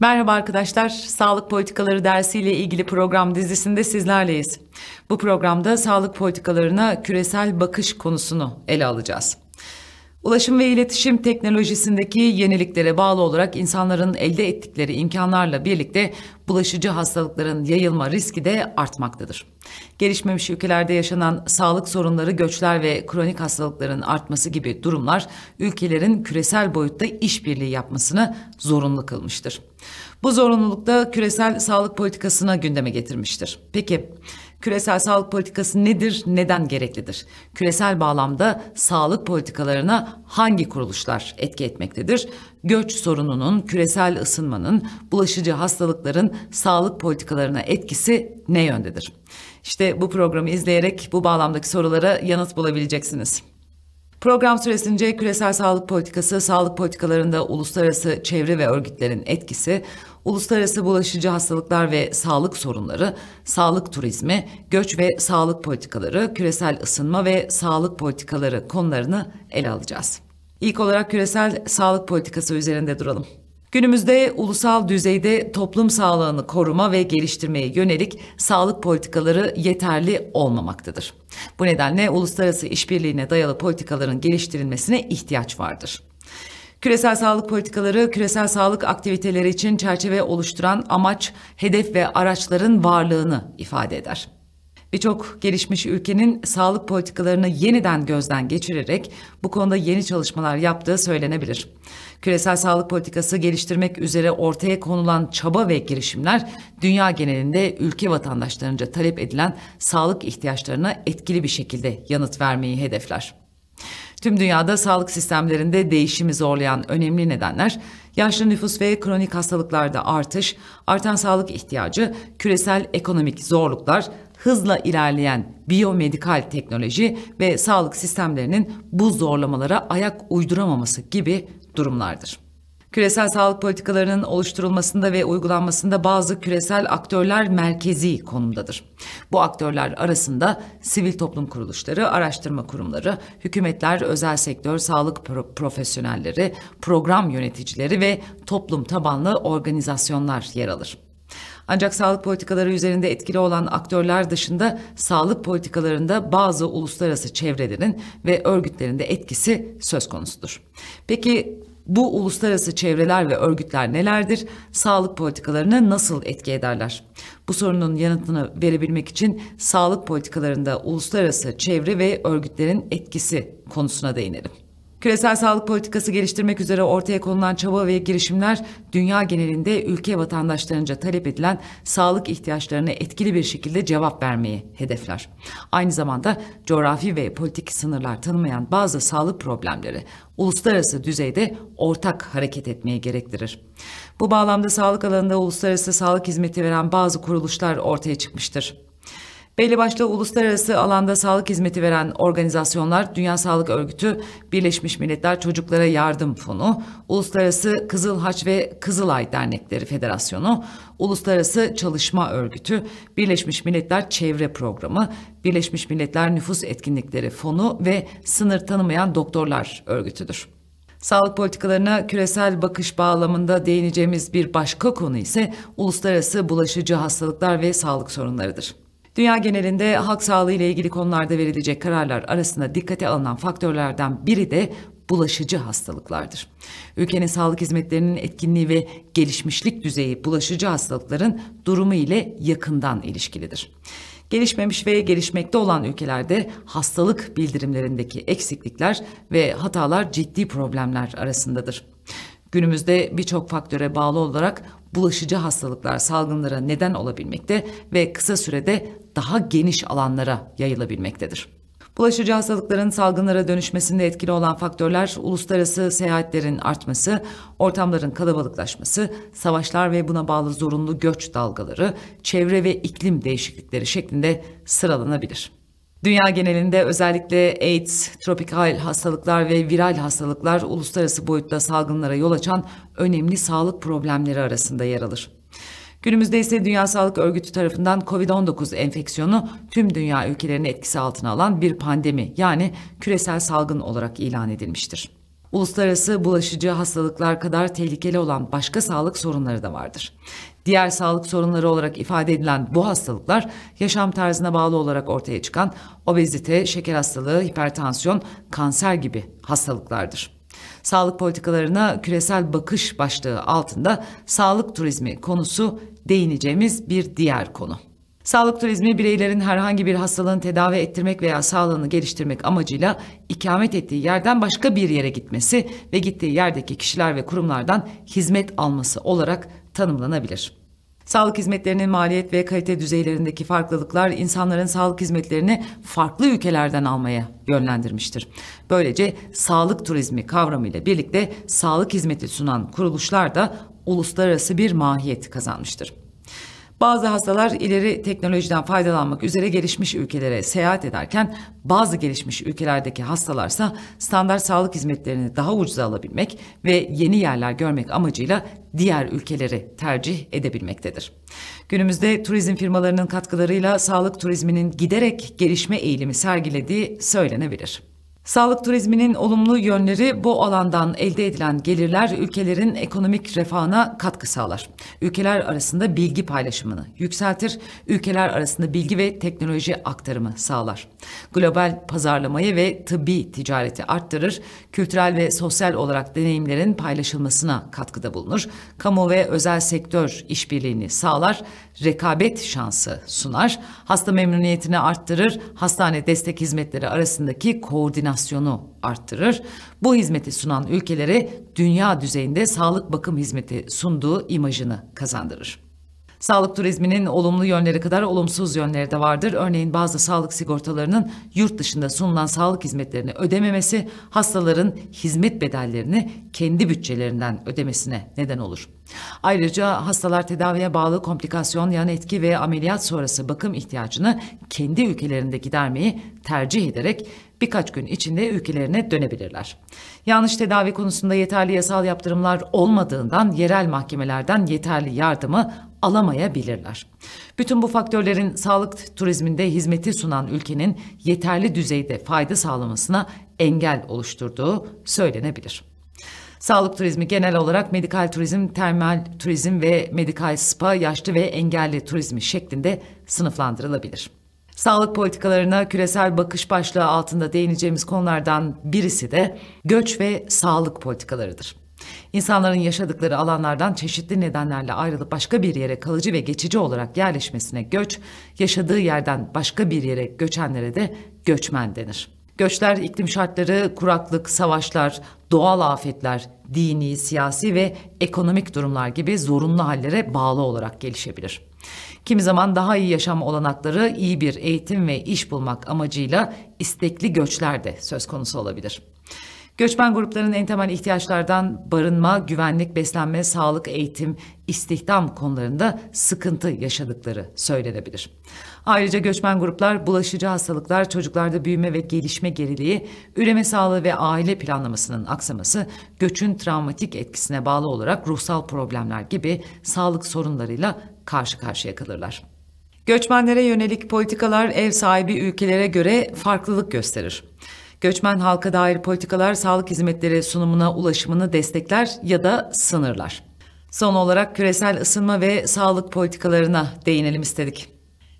Merhaba arkadaşlar, Sağlık Politikaları dersiyle ilgili program dizisinde sizlerleyiz. Bu programda sağlık politikalarına küresel bakış konusunu ele alacağız. Ulaşım ve iletişim teknolojisindeki yeniliklere bağlı olarak insanların elde ettikleri imkanlarla birlikte bulaşıcı hastalıkların yayılma riski de artmaktadır. Gelişmemiş ülkelerde yaşanan sağlık sorunları, göçler ve kronik hastalıkların artması gibi durumlar ülkelerin küresel boyutta işbirliği yapmasını zorunlu kılmıştır. Bu zorunluluk da küresel sağlık politikasına gündeme getirmiştir. Peki küresel sağlık politikası nedir, neden gereklidir? Küresel bağlamda sağlık politikalarına hangi kuruluşlar etki etmektedir? Göç sorununun, küresel ısınmanın, bulaşıcı hastalıkların sağlık politikalarına etkisi ne yöndedir? İşte bu programı izleyerek bu bağlamdaki sorulara yanıt bulabileceksiniz. Program süresince küresel sağlık politikası, sağlık politikalarında uluslararası çevre ve örgütlerin etkisi, uluslararası bulaşıcı hastalıklar ve sağlık sorunları, sağlık turizmi, göç ve sağlık politikaları, küresel ısınma ve sağlık politikaları konularını ele alacağız. İlk olarak küresel sağlık politikası üzerinde duralım. Günümüzde ulusal düzeyde toplum sağlığını koruma ve geliştirmeye yönelik sağlık politikaları yeterli olmamaktadır. Bu nedenle uluslararası işbirliğine dayalı politikaların geliştirilmesine ihtiyaç vardır. Küresel sağlık politikaları, küresel sağlık aktiviteleri için çerçeve oluşturan amaç, hedef ve araçların varlığını ifade eder. Birçok gelişmiş ülkenin sağlık politikalarını yeniden gözden geçirerek bu konuda yeni çalışmalar yaptığı söylenebilir. Küresel sağlık politikası geliştirmek üzere ortaya konulan çaba ve girişimler dünya genelinde ülke vatandaşlarınca talep edilen sağlık ihtiyaçlarına etkili bir şekilde yanıt vermeyi hedefler. Tüm dünyada sağlık sistemlerinde değişimi zorlayan önemli nedenler yaşlı nüfus ve kronik hastalıklarda artış, artan sağlık ihtiyacı, küresel ekonomik zorluklar, hızla ilerleyen biyomedikal teknoloji ve sağlık sistemlerinin bu zorlamalara ayak uyduramaması gibi durumlardır. Küresel sağlık politikalarının oluşturulmasında ve uygulanmasında bazı küresel aktörler merkezi konumdadır. Bu aktörler arasında sivil toplum kuruluşları, araştırma kurumları, hükümetler, özel sektör, sağlık pro profesyonelleri, program yöneticileri ve toplum tabanlı organizasyonlar yer alır. Ancak sağlık politikaları üzerinde etkili olan aktörler dışında sağlık politikalarında bazı uluslararası çevrelerin ve örgütlerin de etkisi söz konusudur. Peki bu uluslararası çevreler ve örgütler nelerdir? Sağlık politikalarını nasıl etki ederler? Bu sorunun yanıtını verebilmek için sağlık politikalarında uluslararası çevre ve örgütlerin etkisi konusuna değinelim. Küresel sağlık politikası geliştirmek üzere ortaya konulan çaba ve girişimler dünya genelinde ülke vatandaşlarınca talep edilen sağlık ihtiyaçlarına etkili bir şekilde cevap vermeyi hedefler. Aynı zamanda coğrafi ve politik sınırlar tanımayan bazı sağlık problemleri uluslararası düzeyde ortak hareket etmeye gerektirir. Bu bağlamda sağlık alanında uluslararası sağlık hizmeti veren bazı kuruluşlar ortaya çıkmıştır. Belli başlı uluslararası alanda sağlık hizmeti veren organizasyonlar Dünya Sağlık Örgütü, Birleşmiş Milletler Çocuklara Yardım Fonu, Uluslararası Kızıl Haç ve Kızılay Dernekleri Federasyonu, Uluslararası Çalışma Örgütü, Birleşmiş Milletler Çevre Programı, Birleşmiş Milletler Nüfus Etkinlikleri Fonu ve Sınır Tanımayan Doktorlar Örgütü'dür. Sağlık politikalarına küresel bakış bağlamında değineceğimiz bir başka konu ise uluslararası bulaşıcı hastalıklar ve sağlık sorunlarıdır. Dünya genelinde halk sağlığı ile ilgili konularda verilecek kararlar arasında dikkate alınan faktörlerden biri de bulaşıcı hastalıklardır. Ülkenin sağlık hizmetlerinin etkinliği ve gelişmişlik düzeyi bulaşıcı hastalıkların durumu ile yakından ilişkilidir. Gelişmemiş ve gelişmekte olan ülkelerde hastalık bildirimlerindeki eksiklikler ve hatalar ciddi problemler arasındadır. Günümüzde birçok faktöre bağlı olarak bulaşıcı hastalıklar salgınlara neden olabilmekte ve kısa sürede daha geniş alanlara yayılabilmektedir. Bulaşıcı hastalıkların salgınlara dönüşmesinde etkili olan faktörler uluslararası seyahatlerin artması, ortamların kalabalıklaşması, savaşlar ve buna bağlı zorunlu göç dalgaları, çevre ve iklim değişiklikleri şeklinde sıralanabilir. Dünya genelinde özellikle AIDS, tropikal hastalıklar ve viral hastalıklar uluslararası boyutta salgınlara yol açan önemli sağlık problemleri arasında yer alır. Günümüzde ise Dünya Sağlık Örgütü tarafından COVID-19 enfeksiyonu tüm dünya ülkelerini etkisi altına alan bir pandemi yani küresel salgın olarak ilan edilmiştir. Uluslararası bulaşıcı hastalıklar kadar tehlikeli olan başka sağlık sorunları da vardır. Diğer sağlık sorunları olarak ifade edilen bu hastalıklar yaşam tarzına bağlı olarak ortaya çıkan obezite, şeker hastalığı, hipertansiyon, kanser gibi hastalıklardır. Sağlık politikalarına küresel bakış başlığı altında sağlık turizmi konusu değineceğimiz bir diğer konu. Sağlık turizmi bireylerin herhangi bir hastalığını tedavi ettirmek veya sağlığını geliştirmek amacıyla ikamet ettiği yerden başka bir yere gitmesi ve gittiği yerdeki kişiler ve kurumlardan hizmet alması olarak tanımlanabilir. Sağlık hizmetlerinin maliyet ve kalite düzeylerindeki farklılıklar insanların sağlık hizmetlerini farklı ülkelerden almaya yönlendirmiştir. Böylece sağlık turizmi kavramıyla birlikte sağlık hizmeti sunan kuruluşlar da uluslararası bir mahiyet kazanmıştır. Bazı hastalar ileri teknolojiden faydalanmak üzere gelişmiş ülkelere seyahat ederken bazı gelişmiş ülkelerdeki hastalarsa standart sağlık hizmetlerini daha ucuza alabilmek ve yeni yerler görmek amacıyla diğer ülkeleri tercih edebilmektedir. Günümüzde turizm firmalarının katkılarıyla sağlık turizminin giderek gelişme eğilimi sergilediği söylenebilir. Sağlık turizminin olumlu yönleri bu alandan elde edilen gelirler ülkelerin ekonomik refahına katkı sağlar. Ülkeler arasında bilgi paylaşımını yükseltir, ülkeler arasında bilgi ve teknoloji aktarımı sağlar. Global pazarlamayı ve tıbbi ticareti arttırır, kültürel ve sosyal olarak deneyimlerin paylaşılmasına katkıda bulunur. Kamu ve özel sektör işbirliğini sağlar, rekabet şansı sunar, hasta memnuniyetini arttırır, hastane destek hizmetleri arasındaki koordinasyon koordinasyonu arttırır. Bu hizmeti sunan ülkelere dünya düzeyinde sağlık bakım hizmeti sunduğu imajını kazandırır. Sağlık turizminin olumlu yönleri kadar olumsuz yönleri de vardır. Örneğin bazı sağlık sigortalarının yurt dışında sunulan sağlık hizmetlerini ödememesi hastaların hizmet bedellerini kendi bütçelerinden ödemesine neden olur. Ayrıca hastalar tedaviye bağlı komplikasyon, yan etki ve ameliyat sonrası bakım ihtiyacını kendi ülkelerinde gidermeyi tercih ederek birkaç gün içinde ülkelerine dönebilirler. Yanlış tedavi konusunda yeterli yasal yaptırımlar olmadığından yerel mahkemelerden yeterli yardımı alamayabilirler. Bütün bu faktörlerin sağlık turizminde hizmeti sunan ülkenin yeterli düzeyde fayda sağlamasına engel oluşturduğu söylenebilir. Sağlık turizmi genel olarak medikal turizm, termal turizm ve medikal spa, yaşlı ve engelli turizmi şeklinde sınıflandırılabilir. Sağlık politikalarına küresel bakış başlığı altında değineceğimiz konulardan birisi de göç ve sağlık politikalarıdır. İnsanların yaşadıkları alanlardan çeşitli nedenlerle ayrılıp başka bir yere kalıcı ve geçici olarak yerleşmesine göç, yaşadığı yerden başka bir yere göçenlere de göçmen denir. Göçler iklim şartları, kuraklık, savaşlar, doğal afetler, dini, siyasi ve ekonomik durumlar gibi zorunlu hallere bağlı olarak gelişebilir. Kimi zaman daha iyi yaşam olanakları, iyi bir eğitim ve iş bulmak amacıyla istekli göçler de söz konusu olabilir. Göçmen gruplarının en temel ihtiyaçlardan barınma, güvenlik, beslenme, sağlık, eğitim, istihdam konularında sıkıntı yaşadıkları söylenebilir. Ayrıca göçmen gruplar bulaşıcı hastalıklar, çocuklarda büyüme ve gelişme geriliği, üreme sağlığı ve aile planlamasının aksaması, göçün travmatik etkisine bağlı olarak ruhsal problemler gibi sağlık sorunlarıyla karşı karşıya kalırlar. Göçmenlere yönelik politikalar ev sahibi ülkelere göre farklılık gösterir göçmen halka dair politikalar sağlık hizmetleri sunumuna ulaşımını destekler ya da sınırlar. Son olarak küresel ısınma ve sağlık politikalarına değinelim istedik.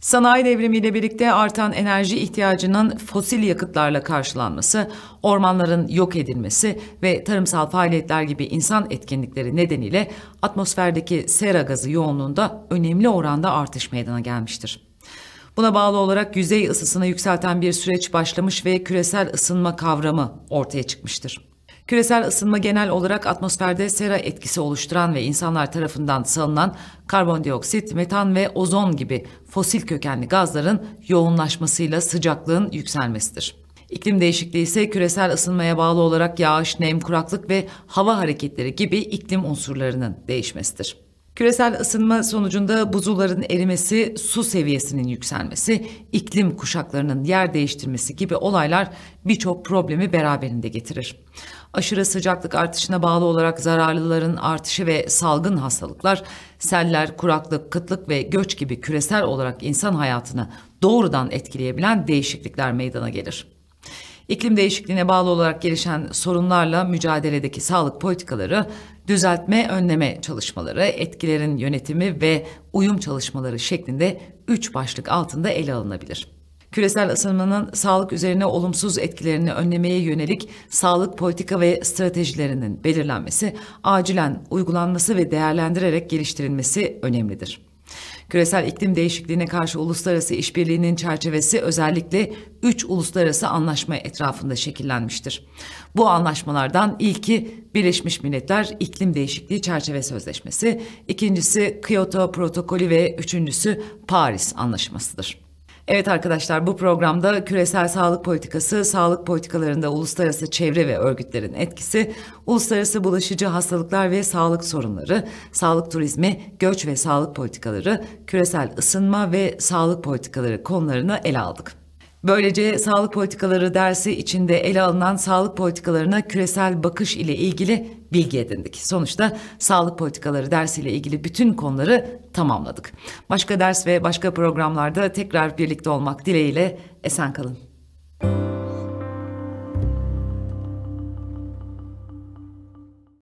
Sanayi devrimiyle birlikte artan enerji ihtiyacının fosil yakıtlarla karşılanması, ormanların yok edilmesi ve tarımsal faaliyetler gibi insan etkinlikleri nedeniyle atmosferdeki sera gazı yoğunluğunda önemli oranda artış meydana gelmiştir. Buna bağlı olarak yüzey ısısını yükselten bir süreç başlamış ve küresel ısınma kavramı ortaya çıkmıştır. Küresel ısınma genel olarak atmosferde sera etkisi oluşturan ve insanlar tarafından salınan karbondioksit, metan ve ozon gibi fosil kökenli gazların yoğunlaşmasıyla sıcaklığın yükselmesidir. İklim değişikliği ise küresel ısınmaya bağlı olarak yağış, nem, kuraklık ve hava hareketleri gibi iklim unsurlarının değişmesidir. Küresel ısınma sonucunda buzulların erimesi, su seviyesinin yükselmesi, iklim kuşaklarının yer değiştirmesi gibi olaylar birçok problemi beraberinde getirir. Aşırı sıcaklık artışına bağlı olarak zararlıların artışı ve salgın hastalıklar, seller, kuraklık, kıtlık ve göç gibi küresel olarak insan hayatını doğrudan etkileyebilen değişiklikler meydana gelir. İklim değişikliğine bağlı olarak gelişen sorunlarla mücadeledeki sağlık politikaları düzeltme önleme çalışmaları, etkilerin yönetimi ve uyum çalışmaları şeklinde üç başlık altında ele alınabilir. Küresel ısınmanın sağlık üzerine olumsuz etkilerini önlemeye yönelik sağlık politika ve stratejilerinin belirlenmesi, acilen uygulanması ve değerlendirerek geliştirilmesi önemlidir. Küresel iklim değişikliğine karşı uluslararası işbirliğinin çerçevesi özellikle üç uluslararası anlaşma etrafında şekillenmiştir. Bu anlaşmalardan ilki Birleşmiş Milletler İklim Değişikliği Çerçeve Sözleşmesi, ikincisi Kyoto Protokolü ve üçüncüsü Paris Anlaşması'dır. Evet arkadaşlar bu programda küresel sağlık politikası, sağlık politikalarında uluslararası çevre ve örgütlerin etkisi, uluslararası bulaşıcı hastalıklar ve sağlık sorunları, sağlık turizmi, göç ve sağlık politikaları, küresel ısınma ve sağlık politikaları konularını ele aldık. Böylece sağlık politikaları dersi içinde ele alınan sağlık politikalarına küresel bakış ile ilgili bilgi edindik. Sonuçta sağlık politikaları dersiyle ilgili bütün konuları tamamladık. Başka ders ve başka programlarda tekrar birlikte olmak dileğiyle esen kalın. Müzik